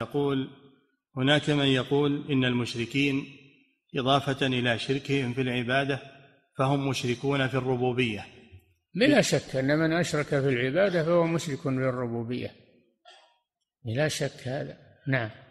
يقول هناك من يقول إن المشركين إضافة إلى شركهم في العبادة فهم مشركون في الربوبية بلا شك أن من أشرك في العبادة فهو مشرك في الربوبية بلا شك هذا نعم